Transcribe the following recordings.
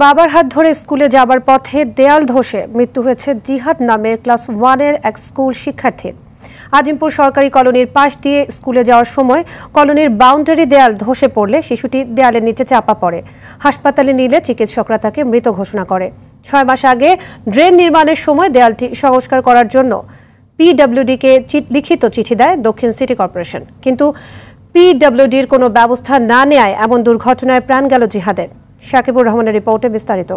বাবার হাত ধরে স্কুলে যাবার পথে দেয়াল ধসে মৃত্যু হয়েছে জিহাদ নামের ক্লাস ওয়ানের এক স্কুল শিক্ষার্থীর আজিমপুর সরকারি কলোনির পাশ দিয়ে স্কুলে যাওয়ার সময় কলোনির বাউন্ডারি দেয়াল ধসে পড়লে শিশুটি দেয়ালের নিচে চাপা পড়ে হাসপাতালে নিলে চিকিৎসকরা তাকে মৃত ঘোষণা করে ছয় মাস আগে ড্রেন নির্মাণের সময় দেয়ালটি সংস্কার করার জন্য পিডব্লিউডিকে লিখিত চিঠি দেয় দক্ষিণ সিটি কর্পোরেশন কিন্তু পিডব্লিউডির কোনো ব্যবস্থা না নেয় এমন দুর্ঘটনায় প্রাণ গেল জিহাদের শাকিবুর রহমানের রিপোর্টে বিস্তারিত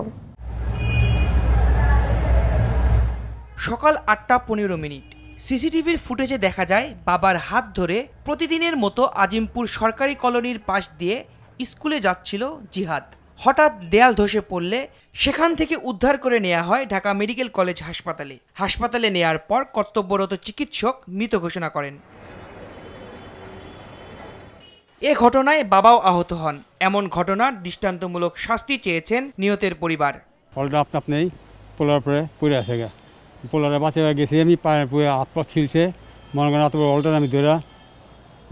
সকাল আটটা পনেরো মিনিট সিসিটিভির ফুটেজে দেখা যায় বাবার হাত ধরে প্রতিদিনের মতো আজিমপুর সরকারি কলোনির পাশ দিয়ে স্কুলে যাচ্ছিল জিহাদ হঠাৎ দেয়াল ধসে পড়লে সেখান থেকে উদ্ধার করে নেওয়া হয় ঢাকা মেডিকেল কলেজ হাসপাতালে হাসপাতালে নেয়ার পর কর্তব্যরত চিকিৎসক মৃত ঘোষণা করেন এ ঘটনায় বাবাও আহত হন এমন ঘটনার দৃষ্টান্তমূলক শাস্তি চেয়েছেন নিহতের পরিবার ফলটা আপনা আপনিই পোলার পরে পড়ে আসে গা পোলারে বাঁচে গেছি আমি পায়ে পুয়ে হাত পা ছিলছে মনে করেন অত অল্টার আমি ধরে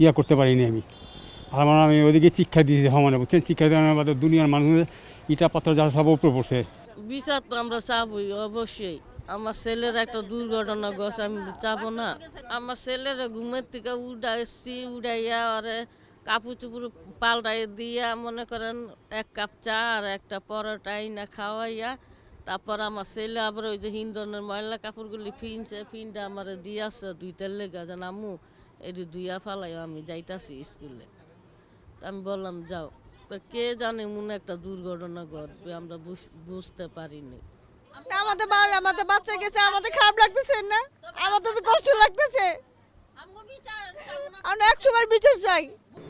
ইয়া করতে পারিনি আমি আর মনে আমি ওদিকে শিক্ষা দিয়েছি সমানে বুঝছেন শিক্ষা দেওয়ার বাদে দুনিয়ার মানুষ ইটা পাথর যা সব উপরে পড়ছে বিচার তো আমরা চাবই অবশ্যই আমার ছেলের একটা দুর্ঘটনা গছ আমি চাবো না আমার ছেলের ঘুমের থেকে উড়াইছি উড়াইয়া আরে কাপড় চুপুর পাল্টাই দিয়া মনে করেন এক কাপ চা আর একটা পরোটা না খাওয়াইয়া তারপর আমার ছেলে আবার ওই যে হিন্দনের ময়লা কাপড়গুলি ফিনছে ফিনটা আমার দিয়াছে দুইটার লেগে যেন আমু এটি দুইয়া ফালাই আমি যাইতাছি স্কুলে তা আমি বললাম যাও তো কে জানে মনে একটা দুর্ঘটনা ঘটবে আমরা বুঝতে পারিনি আমাদের বাড়ি আমাদের বাচ্চা গেছে আমাদের খারাপ লাগতেছে না আমাদের তো কষ্ট লাগতেছে আমরা সময় বিচার চাই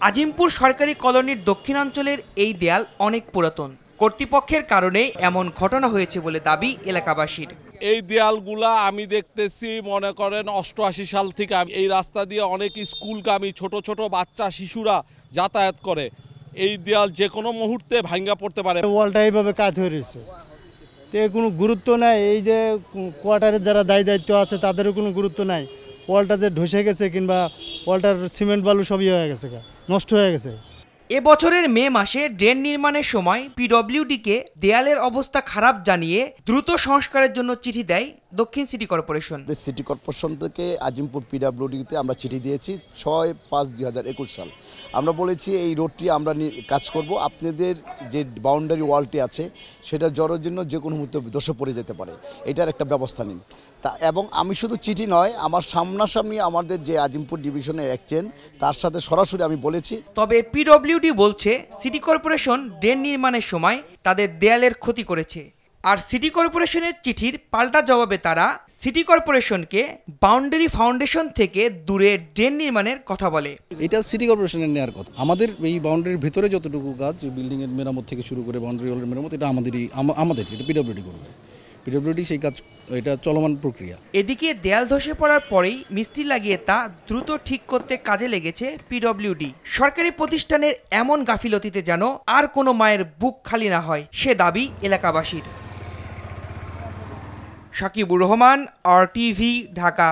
আজিমপুর সরকারি কলোনির দক্ষিণাঞ্চলের এই দেয়াল অনেক পুরাতন কর্তৃপক্ষের কারণে এমন ঘটনা হয়েছে বলে দাবি এলাকাবাসীর এই দেয়ালগুলা আমি দেখতেছি মনে করেন অষ্টআশি সাল থেকে এই রাস্তা দিয়ে অনেক স্কুলগামী ছোট ছোট বাচ্চা শিশুরা যাতায়াত করে এই দেয়াল যে কোনো মুহূর্তে ভাঙ্গা পড়তে পারে ওয়ালটা এইভাবে কাজ হয়ে রয়েছে তো কোনো গুরুত্ব নাই এই যে কোয়ার্টারের যারা দায়ী দায়িত্ব আছে তাদেরও কোনো গুরুত্ব নাই ওয়ালটা যে ঢসে গেছে কিংবা ওয়ালটার সিমেন্ট বালু সবই হয়ে গেছে নষ্ট হয়ে গেছে এবছরের মে মাসে ড্রেন নির্মাণের সময় পিডব্লিউডিকে দেয়ালের অবস্থা খারাপ জানিয়ে দ্রুত সংস্কারের জন্য চিঠি দেয় দক্ষিণ সিটি কর্পোরেশন সিটি কর্পোরেশন থেকে আজিমপুর পিডাব্লিউডিতে আমরা চিঠি দিয়েছি ছয় পাঁচ দুই সাল আমরা বলেছি এই রোডটি আমরা কাজ করব আপনাদের যে বাউন্ডারি ওয়ালটি আছে সেটা জড়ের জন্য যে কোনো মুহূর্তে দোষে পড়ে যেতে পারে এটার একটা ব্যবস্থা নিন তা এবং আমি শুধু চিঠি নয় আমার সামনাসামনি আমাদের যে আজিমপুর ডিভিশনের একচেন তার সাথে সরাসরি আমি বলেছি তবে পিডব্লিউডি বলছে সিটি কর্পোরেশন ড্রেন নির্মাণের সময় তাদের দেয়ালের ক্ষতি করেছে আর সিটি কর্পোরেশনের চিঠির পাল্টা জবাবে তারা সিটি কর্পোরেশনকে বাউন্ডারি ফাউন্ডেশন থেকে দূরে ড্রেন নির্মাণের কথা বলে এটা সিটি কর্পোরেশনের নেওয়ার কথা আমাদের এই বাউন্ডারির ভিতরে যতটুকু কাজ বিল্ডিং এর মেরামত থেকে শুরু করে বাউন্ডারি ওয়ালের মেরামত এটা আমাদেরই আমাদের এটা পিডব্লিউডি করবে পিডব্লিউডি সেই কাজ এটা চলমান প্রক্রিয়া এদিকে দেয়াল ধসে পড়ার পরেই মিস্ত্রি লাগিয়ে তা দ্রুত ঠিক করতে কাজে লেগেছে পিডব্লিউডি সরকারি প্রতিষ্ঠানের এমন গাফিলতিতে যেন আর কোনো মায়ের বুক খালি না হয় সে দাবি এলাকাবাসীর সাকিবুর রহমান আর টিভি ঢাকা